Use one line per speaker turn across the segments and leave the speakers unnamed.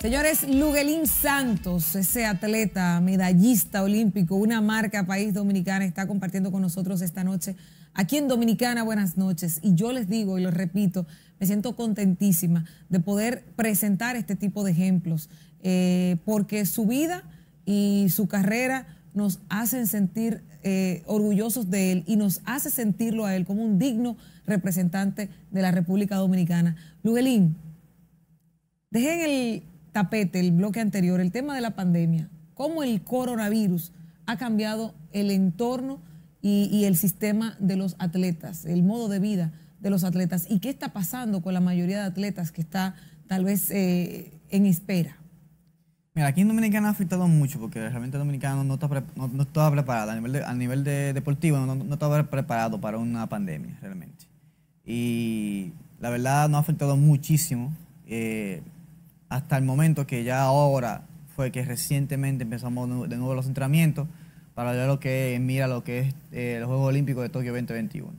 Señores, Luguelín Santos, ese atleta, medallista olímpico, una marca país dominicana, está compartiendo con nosotros esta noche aquí en Dominicana. Buenas noches. Y yo les digo y lo repito, me siento contentísima de poder presentar este tipo de ejemplos, eh, porque su vida y su carrera nos hacen sentir eh, orgullosos de él y nos hace sentirlo a él como un digno representante de la República Dominicana. Luguelín, dejen el tapete, el bloque anterior, el tema de la pandemia, cómo el coronavirus ha cambiado el entorno y, el sistema de los atletas, el modo de vida de los atletas y qué está pasando con la mayoría de atletas que está tal vez eh, en espera.
Mira, aquí en Dominicana ha afectado mucho porque realmente Dominicana no está, no, está estaba preparada a nivel, de, a nivel deportivo, no, no estaba preparado para una pandemia realmente. Y la verdad no ha afectado muchísimo. Eh, hasta el momento que ya ahora fue que recientemente empezamos de nuevo los entrenamientos para ver lo que mira lo que es el eh, Juego Juegos Olímpicos de Tokio 2021.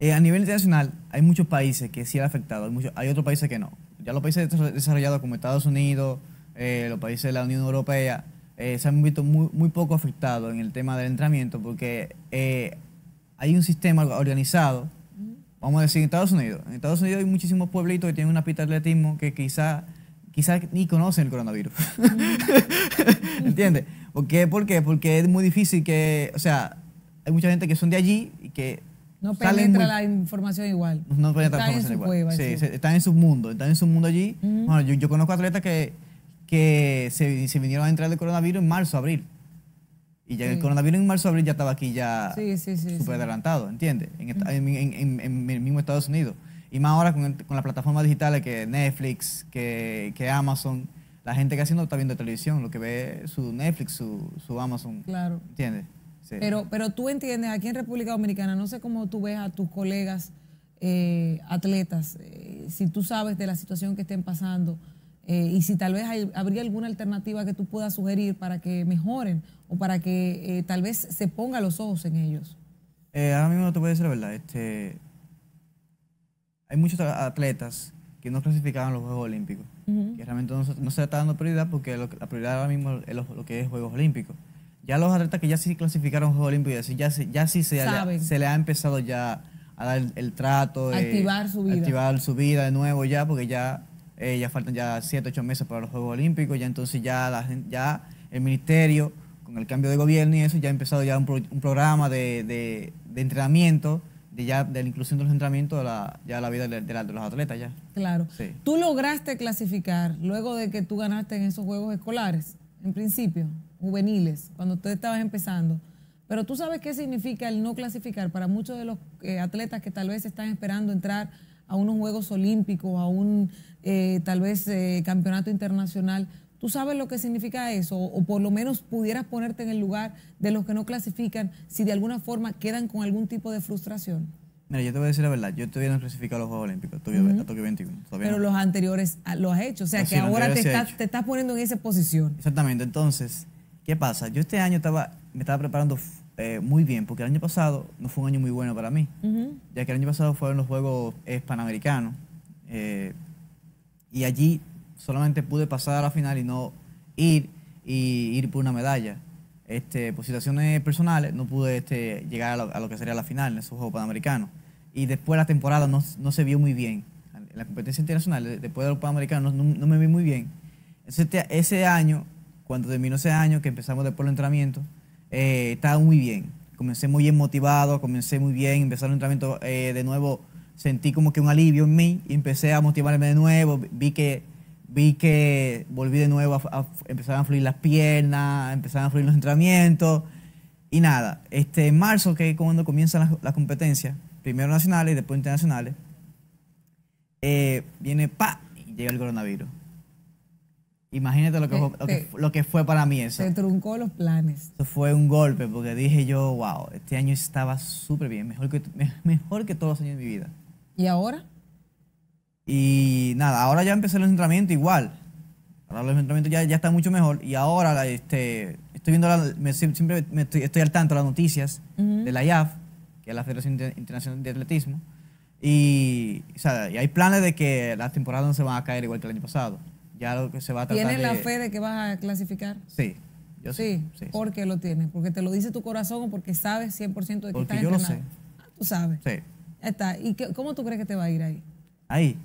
Eh, a nivel internacional hay muchos países que sí han afectado, hay, hay otros países que no. Ya los países desarrollados como Estados Unidos, eh, los países de la Unión Europea, se han visto muy, muy poco afectados en el tema del entrenamiento porque hay un sistema organizado Vamos a decir, en Estados Unidos. En Estados Unidos hay muchísimos pueblitos que tienen una pista de atletismo que quizá, quizá ni conocen el coronavirus. Mm. ¿Entiendes? ¿Por qué? ¿Por Porque es muy difícil que, o sea, hay mucha gente que son de allí y que no penetra la
información
igual. No penetra la información igual. sí, están en su mundo, están en su mundo allí. Mm. bueno, yo, conozco atletas que, que se, vinieron a entrar del coronavirus en marzo, abril. Y ya el coronavirus en marzo, abril ya estaba aquí ya súper adelantado, ¿entiendes? En, el mismo Estados Unidos. Y más ahora con, con las plataformas digitales que Netflix, que, Amazon, la gente que no está viendo televisión, lo que ve su Netflix, su, Amazon. Claro. ¿Entiendes? Pero,
pero tú entiendes, aquí en República Dominicana, no sé cómo tú ves a tus colegas eh, atletas, eh, si tú sabes de la situación que estén pasando eh, y si tal vez habría alguna alternativa que tú puedas sugerir para que mejoren o para que eh, tal vez se ponga los ojos en ellos.
Eh, ahora mismo no te voy a decir la verdad. Este, hay muchos atletas que no clasificaban los Juegos Olímpicos, que realmente no, no, se está dando prioridad porque la prioridad ahora mismo es lo, que es Juegos Olímpicos. Ya los atletas que ya sí clasificaron Juegos Olímpicos, ya, sí, ya sí se, le, se le ha empezado ya a dar el, trato, activar su activar su vida de nuevo ya, porque ya eh, ya faltan ya 7, 8 meses para los Juegos Olímpicos, ya entonces ya, la, ya el ministerio, con el cambio de gobierno y eso, ya ha empezado ya un, programa de, entrenamiento, de, ya, de la inclusión de los entrenamientos de la, ya la vida de, los atletas. ya.
Claro. ¿Tú lograste clasificar luego de que tú ganaste en esos Juegos Escolares, en principio, juveniles, cuando tú estabas empezando? Pero tú sabes qué significa el no clasificar para muchos de los eh, atletas que tal vez están esperando entrar a unos Juegos Olímpicos, a un eh, tal vez eh, campeonato internacional. ¿Tú sabes lo que significa eso? O por lo menos pudieras ponerte en el lugar de los que no clasifican si de alguna forma quedan con algún tipo de frustración.
Mira, yo te voy a decir la verdad, yo todavía no clasificado a los Juegos Olímpicos, Estuve a Tokio 21. Pero los anteriores ah, lo has hecho, o sea, pues que ahora te estás, te estás poniendo en esa posición. Exactamente, entonces, ¿qué pasa? Yo este año estaba, me estaba preparando eh, muy bien, porque el año pasado no fue un año muy bueno para mí, ya que el año pasado fueron los Juegos Panamericanos eh, y allí solamente pude pasar a la final y no ir y ir por una medalla. Este, por situaciones personales no pude este, llegar a lo, que sería la final en esos Juegos Panamericanos. Y después la temporada no, se vio muy bien. En la competencia internacional, eh, después de los Panamericanos, no, me vi muy bien. Entonces, ese año, cuando terminó ese año, que empezamos después el entrenamiento, eh, estaba muy bien. Comencé muy bien motivado, comencé muy bien, empecé el entrenamiento eh, de nuevo, sentí como que un alivio en mí y empecé a motivarme de nuevo, vi que vi que volví de nuevo a, empezar a fluir las piernas, empezaron a fluir los entrenamientos y nada, este en marzo que es cuando comienzan las, competencias, primero nacionales y después internacionales, eh, viene pa y llega el coronavirus. Imagínate lo que, fue, lo, que, fue para mí eso. Se truncó los planes. fue un golpe porque dije yo, wow, este año estaba súper bien, mejor que, mejor que todos los años de mi vida. ¿Y ahora? Y nada, ahora ya empecé los entrenamientos igual. Ahora los entrenamientos ya, ya están mucho mejor. Y ahora este, estoy viendo, siempre estoy, al tanto de las noticias de la IAF, que es la Federación Internacional de Atletismo. Y, o sea, y hay planes de que las temporadas no se van a caer igual que el año pasado ya lo que se va a tratar. ¿Tienes la fe
de que vas a clasificar?
Sí. Yo sí,
¿Por qué lo tienes? ¿Porque te lo dice tu corazón o porque sabes 100% de que porque estás yo lo sé. Ah, tú sabes. Sí. está. ¿Y cómo
tú crees que te va a ir ahí? Ahí.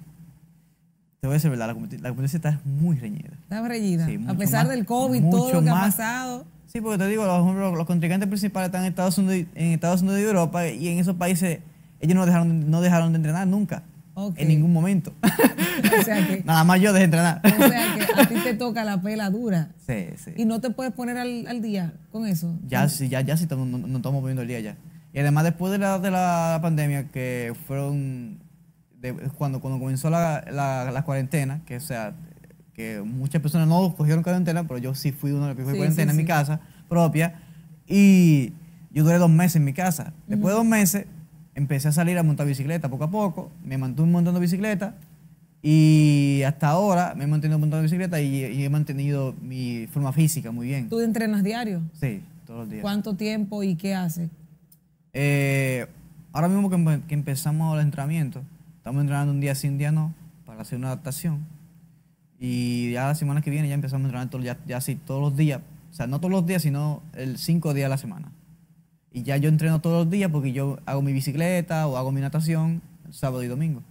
Te voy a decir verdad, la competencia, la competencia está muy reñida. Está reñida. a pesar del COVID, todo lo que ha pasado. Sí, porque te digo, los, los contrincantes principales están en Estados, Unidos, en Estados Unidos y Europa y en esos países ellos no dejaron, no dejaron de entrenar nunca. En ningún momento. Nada más yo dejé entrenar. O sea
que a ti te toca la pela dura.
Sí, sí. Y no
te puedes poner al, día con eso.
Ya, sí, ya, ya sí, no, no, estamos poniendo el día ya. Y además después de la, pandemia, que fueron cuando, cuando comenzó la, cuarentena, que o sea, que muchas personas no cogieron cuarentena, pero yo sí fui uno de los que fue cuarentena en mi casa propia. Y yo duré dos meses en mi casa. Después de dos meses empecé a salir a montar bicicleta poco a poco, me mantuve montando bicicleta y hasta ahora me he mantenido montando bicicleta y, he mantenido mi forma física muy bien. ¿Tú
entrenas diario?
Sí, todos los días. ¿Cuánto
tiempo y qué haces?
Eh, ahora mismo que, empezamos el entrenamiento, estamos entrenando un día sí, un día no, para hacer una adaptación. Y ya la semana que viene ya empezamos a entrenar ya, todos los días, o sea, no todos los días, sino el cinco días a la semana. Y ya yo entreno todos los días porque yo hago mi bicicleta o hago mi natación sábado y domingo.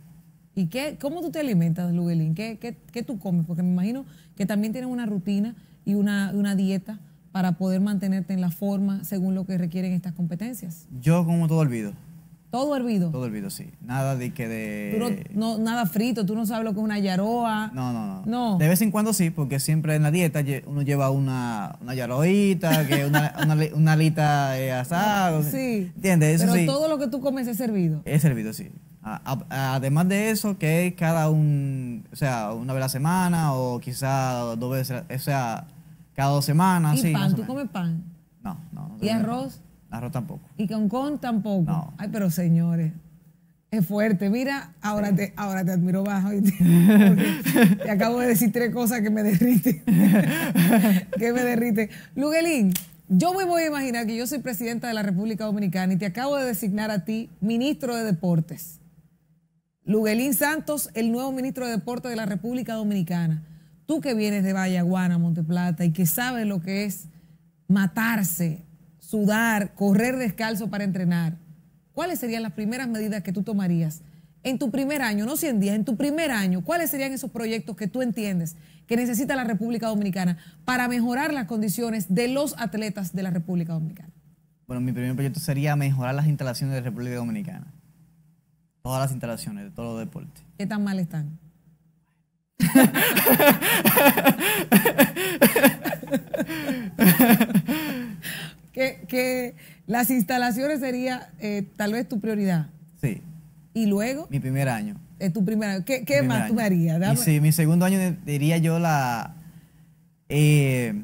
¿Y qué, cómo tú te alimentas, Luguelín? ¿Qué, qué, qué tú comes? Porque me imagino que también tienes una rutina y una, una dieta para poder mantenerte en la forma según lo que requieren estas competencias.
Yo como todo olvido.
Todo hervido. Todo
hervido, sí. Nada de que de.
no, nada frito, tú no sabes lo que es una yaroa.
No, no, no, De vez en cuando sí, porque siempre en la dieta uno lleva una, una yaroita, que una, una, alita asada. Sí. ¿Entiendes? Eso Pero
todo lo que tú comes es servido.
Es servido, sí. además de eso, que es cada un, o sea, una vez a la semana o quizás dos veces, o sea, cada dos semanas. sí, pan? ¿Tú comes pan? no. no ¿Y arroz? tampoco.
Y con con tampoco. Ay, pero señores. Es fuerte. Mira, ahora te, ahora te admiro bajo. te, acabo de decir tres cosas que me derriten. que me derriten. Luguelín, yo me voy a imaginar que yo soy presidenta de la República Dominicana y te acabo de designar a ti ministro de Deportes. Luguelín Santos, el nuevo ministro de Deportes de la República Dominicana. Tú que vienes de Vallaguana, Monteplata, y que sabes lo que es matarse sudar, correr descalzo para entrenar, ¿cuáles serían las primeras medidas que tú tomarías en tu primer año, no 100 días, en tu primer año, ¿cuáles serían esos proyectos que tú entiendes que necesita la República Dominicana para mejorar las condiciones de los atletas de la República Dominicana?
Bueno, mi primer proyecto sería mejorar las instalaciones de la República Dominicana. Todas las instalaciones de todos los deportes. ¿Qué
tan mal están?
que,
las instalaciones sería eh, tal vez tu prioridad. Sí. ¿Y luego? Mi primer año. Es eh, tu primer año. ¿Qué, más tú tú harías? Sí,
mi segundo año diría yo la... Eh,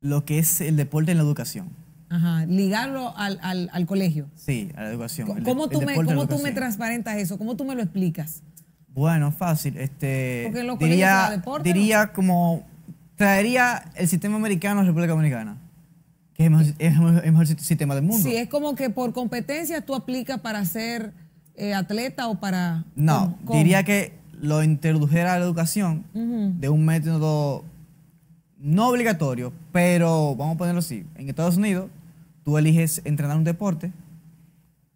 lo que es el deporte en la educación.
Ajá, ligarlo al, colegio.
Sí, a la educación. ¿Cómo, tú, me, tú me
transparentas eso? ¿Cómo tú me lo explicas?
Bueno, fácil. Este, Porque los diría, colegios deporte, diría como traería el sistema americano a la República Dominicana. Que es el mejor, sistema del mundo. Sí, es
como que por competencia tú aplicas para ser eh, atleta o para...
No, diría que lo introdujera a la educación de un método no obligatorio, pero vamos a ponerlo así. En Estados Unidos, tú eliges entrenar un deporte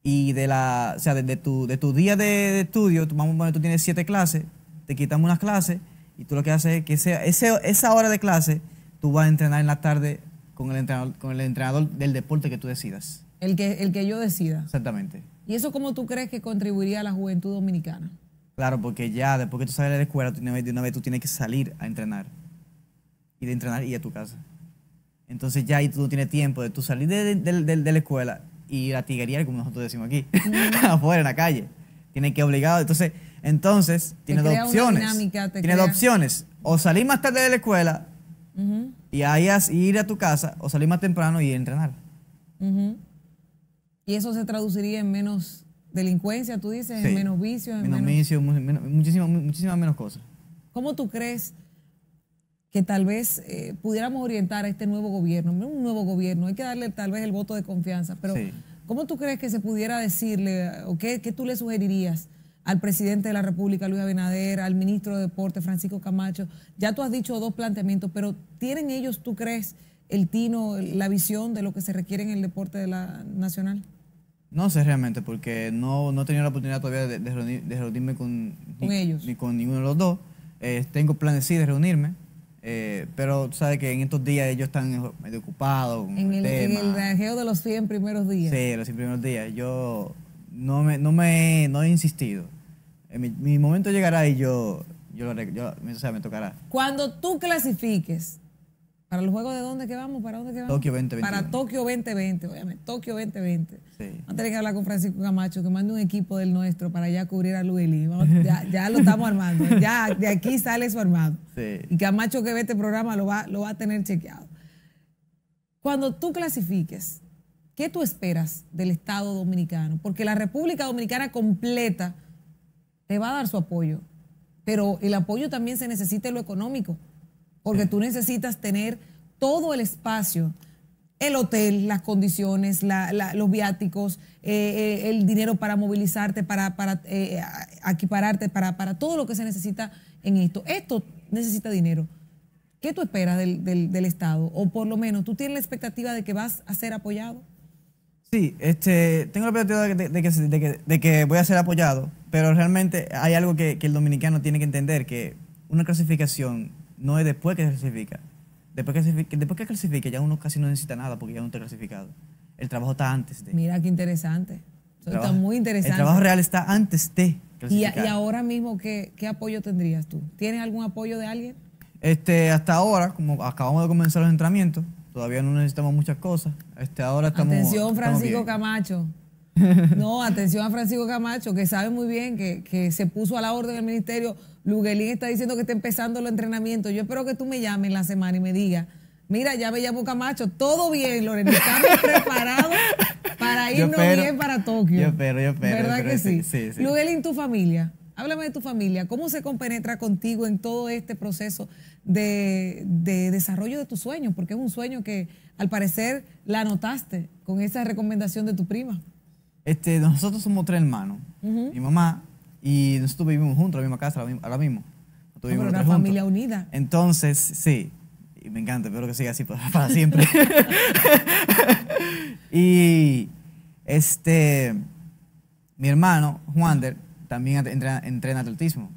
y de la, o sea, de, tu, de día de, estudio, tú- vamos a poner, tú tienes siete clases, te quitamos unas clases y tú lo que haces es que ese, esa hora de clase tú vas a entrenar en la tarde con el entrenador, con el entrenador del deporte que tú decidas.
El que, el que yo decida.
Exactamente.
¿Y eso cómo tú crees que contribuiría a la juventud dominicana?
Claro, porque ya después que tú sales de la escuela, de una vez tú tienes que salir a entrenar. Y de entrenar y a tu casa. Entonces ya ahí tú no tienes tiempo de tú salir de, la escuela y ir a tiguería, como nosotros decimos aquí, mm. afuera, en la calle. Tienes que obligado. Entonces, entonces, tiene dos opciones. tiene dos opciones. O salir más tarde de la escuela y ahí ir a tu casa, o salir más temprano y entrenar.
Y eso se traduciría en menos delincuencia, tú dices, en menos vicio. En
menos, menos... muchísimas, menos cosas.
¿Cómo tú crees que tal vez eh, pudiéramos orientar a este nuevo gobierno? Un nuevo gobierno, hay que darle tal vez el voto de confianza, pero ¿cómo tú crees que se pudiera decirle o qué tú le sugerirías? al presidente de la República, Luis Abinader, al ministro de Deporte, Francisco Camacho. Ya tú has dicho dos planteamientos, pero ¿tienen ellos, tú crees, el tino, la visión de lo que se requiere en el deporte de la nacional?
No sé realmente, porque no, no he tenido la oportunidad todavía de, reunirme con, ellos? ni con ninguno de los dos. Eh, tengo planes sí de reunirme, eh, pero pero sabes que en estos días ellos están medio ocupados. en, el, el de los 100 primeros días. Sí, los 100 primeros días. Yo no me, no me no he insistido. Mi, momento llegará y yo, yo, o sea, me tocará.
Cuando tú clasifiques para los Juegos de dónde que vamos, para dónde que vamos. Tokio 2020. Para Tokio 2020, obviamente, Tokio 2020. Sí. Vamos a tener que hablar con Francisco Camacho, que mande un equipo del nuestro para ya cubrir a Lueli. Ya, ya, lo estamos armando, ya de aquí sale su armado. Y Camacho que ve este programa lo va, lo va a tener chequeado. Cuando tú clasifiques, ¿Qué tú esperas del Estado dominicano? Porque la República Dominicana completa te va a dar su apoyo, pero el apoyo también se necesita en lo económico, porque tú necesitas tener todo el espacio, el hotel, las condiciones, los viáticos, eh, eh, el dinero para movilizarte, para, eh, equipararte, para, todo lo que se necesita en esto. Esto necesita dinero. ¿Qué tú esperas del Estado? O por lo menos, ¿tú tienes la expectativa de que vas a ser apoyado?
Sí, este, tengo la perspectiva de, que, voy a ser apoyado, pero realmente hay algo que, el dominicano tiene que entender, que una clasificación no es después que se clasifica. Después que, se después que clasifica ya uno casi no necesita nada porque ya uno está clasificado. El trabajo está antes de.
Mira qué interesante.
está muy interesante. El trabajo real está antes de clasificar. ¿Y, ahora
mismo ¿qué, apoyo tendrías tú? ¿Tienes algún apoyo de alguien?
Este, hasta ahora, como acabamos de comenzar los entrenamientos, Todavía no necesitamos muchas cosas. Este, ahora estamos, atención, Francisco
Camacho. No, atención a Francisco Camacho, que sabe muy bien que, se puso a la orden del ministerio. Luguelín está diciendo que está empezando los entrenamientos. Yo espero que tú me llames la semana y me digas. Mira, ya me llamo Camacho. Todo bien, Lorena. Estamos preparados para irnos bien para Tokio. Yo espero, yo espero. ¿Verdad que sí? sí, sí. Luguelín, tu familia. Háblame de tu familia, ¿cómo se compenetra contigo en todo este proceso de, desarrollo de tus sueños? Porque es un sueño que al parecer la anotaste con esa recomendación de tu prima.
Este, nosotros somos tres hermanos, mi mamá y nosotros vivimos juntos en la misma casa ahora mismo.
Ah, una familia unida.
Entonces, sí, y me encanta, espero que siga así para, para siempre. y este, mi hermano, Juander, también entrena, atletismo.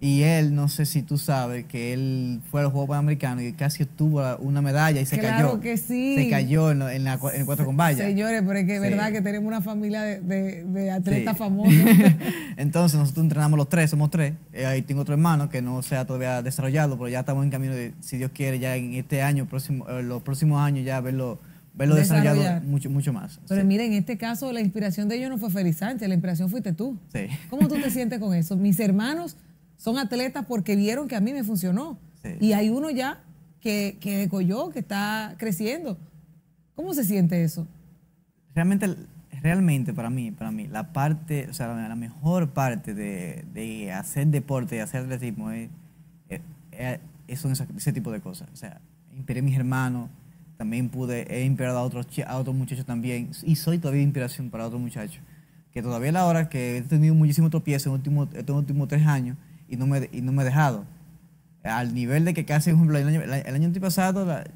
Y él, no sé si tú sabes, que él fue a los Juegos y casi obtuvo una medalla y se cayó. Claro que sí. Se cayó en, en, el cuatro con vallas. Señores, pero es que es verdad que
tenemos una familia de, de, atletas famosos.
Entonces, nosotros entrenamos los tres, somos tres. Eh, ahí tengo otro hermano que no se ha todavía desarrollado, pero ya estamos en camino de, si Dios quiere, ya en este año, próximo, eh, los próximos años, ya verlo verlo desarrollado mucho, mucho más. Pero
mire, en este caso la inspiración de ellos no fue Félix Sánchez, la inspiración fuiste tú. Sí. ¿Cómo tú te sientes con eso? Mis hermanos son atletas porque vieron que a mí me funcionó. Y hay uno ya que, que que está creciendo. ¿Cómo se siente eso?
Realmente, realmente para mí, para mí, la parte, o sea, la mejor parte de, hacer deporte y de hacer atletismo es, ese, tipo de cosas. O sea, inspiré a mis hermanos, también pude, he inspirado a otros, muchachos también y soy todavía inspiración para otros muchachos. Que todavía la hora que he tenido muchísimos tropiezos en, último, los últimos tres años y no, me, no me he dejado. Al nivel de que casi, por ejemplo, el año, el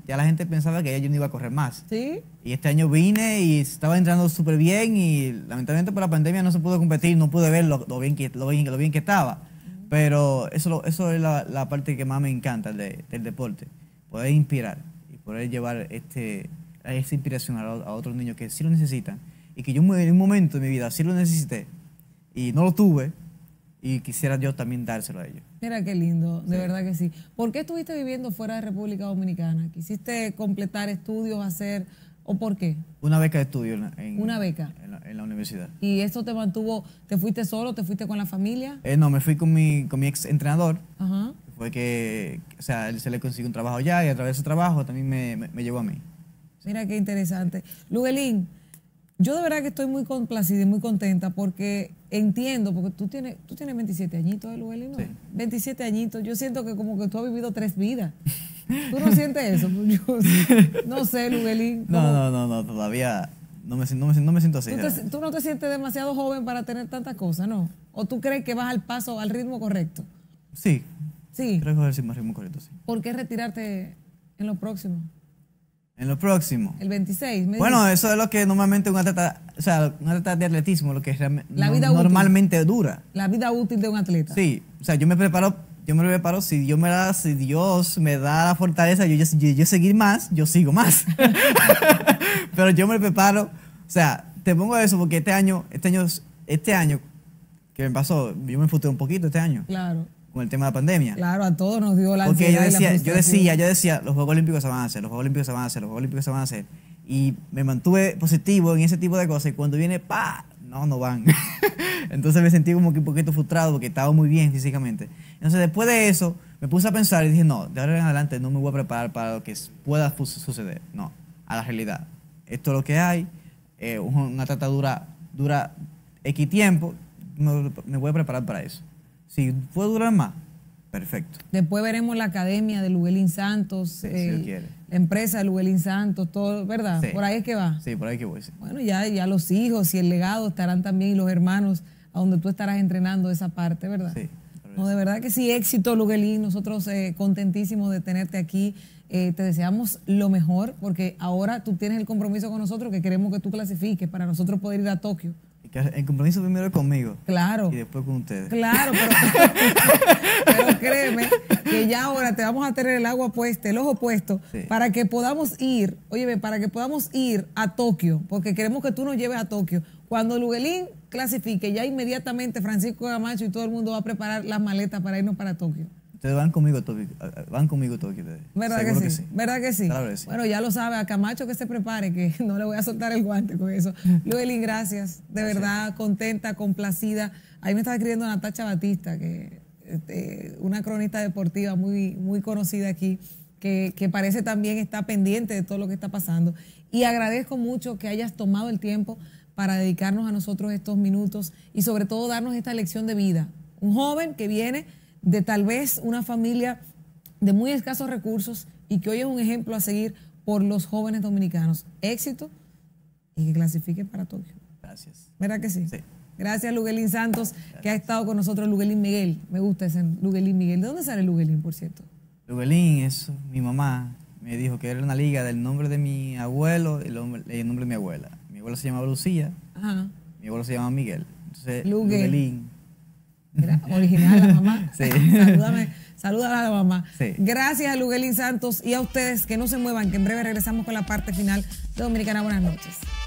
ya la gente pensaba que ya yo no iba a correr más. ¿Sí? Y este año vine y estaba entrando súper bien y lamentablemente por la pandemia no se pudo competir, no pude ver lo, bien, que, lo, bien, que estaba. Pero eso, eso es la, parte que más me encanta del, del deporte, poder inspirar poder llevar este, esta inspiración a, otros niños que sí lo necesitan y que yo en un momento de mi vida sí lo necesité y no lo tuve y quisiera yo también dárselo a ellos.
Mira qué lindo, de verdad que sí. ¿Por qué estuviste viviendo fuera de República Dominicana? ¿Quisiste completar estudios, hacer o por qué?
Una beca de estudio en, Una beca. la, universidad.
¿Y eso te mantuvo, te fuiste solo, te fuiste con la familia?
Eh, no, me fui con mi, con mi ex entrenador. Ajá que, sea, él se le consiguió un trabajo ya y a través de ese trabajo también me, me, llevó a mí.
Mira qué interesante. Luguelín, yo de verdad que estoy muy complacida y muy contenta porque entiendo, porque tú tienes, tú tienes 27 añitos, ¿eh, Luguelín, 27 añitos. Yo siento que como que tú has vivido tres vidas. ¿Tú no sientes eso? no sé, Luguelín. No,
no, no, todavía no me, siento así.
¿Tú no te sientes demasiado joven para tener tantas cosas, no? ¿O tú crees que vas al paso, al ritmo correcto? Sí, Sí.
correcto, sí.
¿Por qué retirarte en lo próximo?
En lo próximo. El 26. bueno, eso es lo que normalmente un atleta, o sea, un atleta de atletismo, lo que la normalmente dura. La vida útil de un atleta. Sí, o sea, yo me preparo, yo me preparo, si Dios me da, si Dios me da la fortaleza, yo, yo, seguir más, yo sigo más. Pero yo me preparo, o sea, te pongo eso porque este año, este año, este año que me pasó, yo me frustré un poquito este año. Claro con el tema de la pandemia. Claro, a
todos nos dio la Porque yo decía, yo decía, yo
decía, los Juegos Olímpicos se van a hacer, los Juegos Olímpicos se van a hacer, los Juegos Olímpicos se van a hacer. Y me mantuve positivo en ese tipo de cosas y cuando viene, pa, no, no van. Entonces me sentí como que un poquito frustrado porque estaba muy bien físicamente. Entonces después de eso me puse a pensar y dije, no, de ahora en adelante no me voy a preparar para lo que pueda suceder. No, a la realidad. Esto es lo que hay, eh, una tratadura dura, X tiempo, me voy a preparar para eso. Si puede durar más, perfecto. Después
veremos la academia de Luguelín Santos, eh, la empresa de Luguelín Santos, todo, ¿verdad? Por ahí es que va.
Sí, por ahí que voy. Bueno,
ya, ya los hijos y el legado estarán también y los hermanos a donde tú estarás entrenando esa parte, ¿verdad? Sí. No, de verdad que sí, éxito, Luguelín. Nosotros eh, contentísimos de tenerte aquí. Eh, te deseamos lo mejor porque ahora tú tienes el compromiso con nosotros que queremos que tú clasifiques para nosotros poder ir a Tokio
que el compromiso primero es conmigo. Claro. Y después con ustedes.
Claro, pero, créeme que ya ahora te vamos a tener el agua puesta, el ojo puesto, para que podamos ir, oye, para que podamos ir a Tokio, porque queremos que tú nos lleves a Tokio. Cuando Luguelín clasifique, ya inmediatamente Francisco Gamacho y todo el mundo va a preparar las maletas para irnos para Tokio.
Ustedes van conmigo, Toby. Van conmigo, ¿Verdad que sí? ¿Verdad que sí? Bueno, ya lo
sabe, a Camacho que se prepare, que no le voy a soltar el guante con eso. Luelín, gracias. De verdad, contenta, complacida. Ahí me estaba escribiendo Natacha Batista, que este, una cronista deportiva muy, muy conocida aquí, que, que parece también está pendiente de todo lo que está pasando. Y agradezco mucho que hayas tomado el tiempo para dedicarnos a nosotros estos minutos y sobre todo darnos esta lección de vida. Un joven que viene de tal vez una familia de muy escasos recursos y que hoy es un ejemplo a seguir por los jóvenes dominicanos. Éxito y que clasifique para Tokio. Gracias. ¿Verdad que sí? Sí. Gracias, Luguelín Santos, que ha estado con nosotros. Luguelín Miguel, me gusta ese Luguelín Miguel. ¿De dónde sale Luguelín, por
cierto? Luguelín es mi mamá. Me dijo que era una liga del nombre de mi abuelo y el, nombre de mi abuela. Mi abuela se llamaba Lucía. Ajá. Mi abuelo se llama Miguel. Entonces, Luguelín
original la mamá. Sí. Salúdame, a la mamá. Gracias a Luguelín Santos y a ustedes que no se muevan, que en breve regresamos con la parte final de Dominicana. Buenas noches.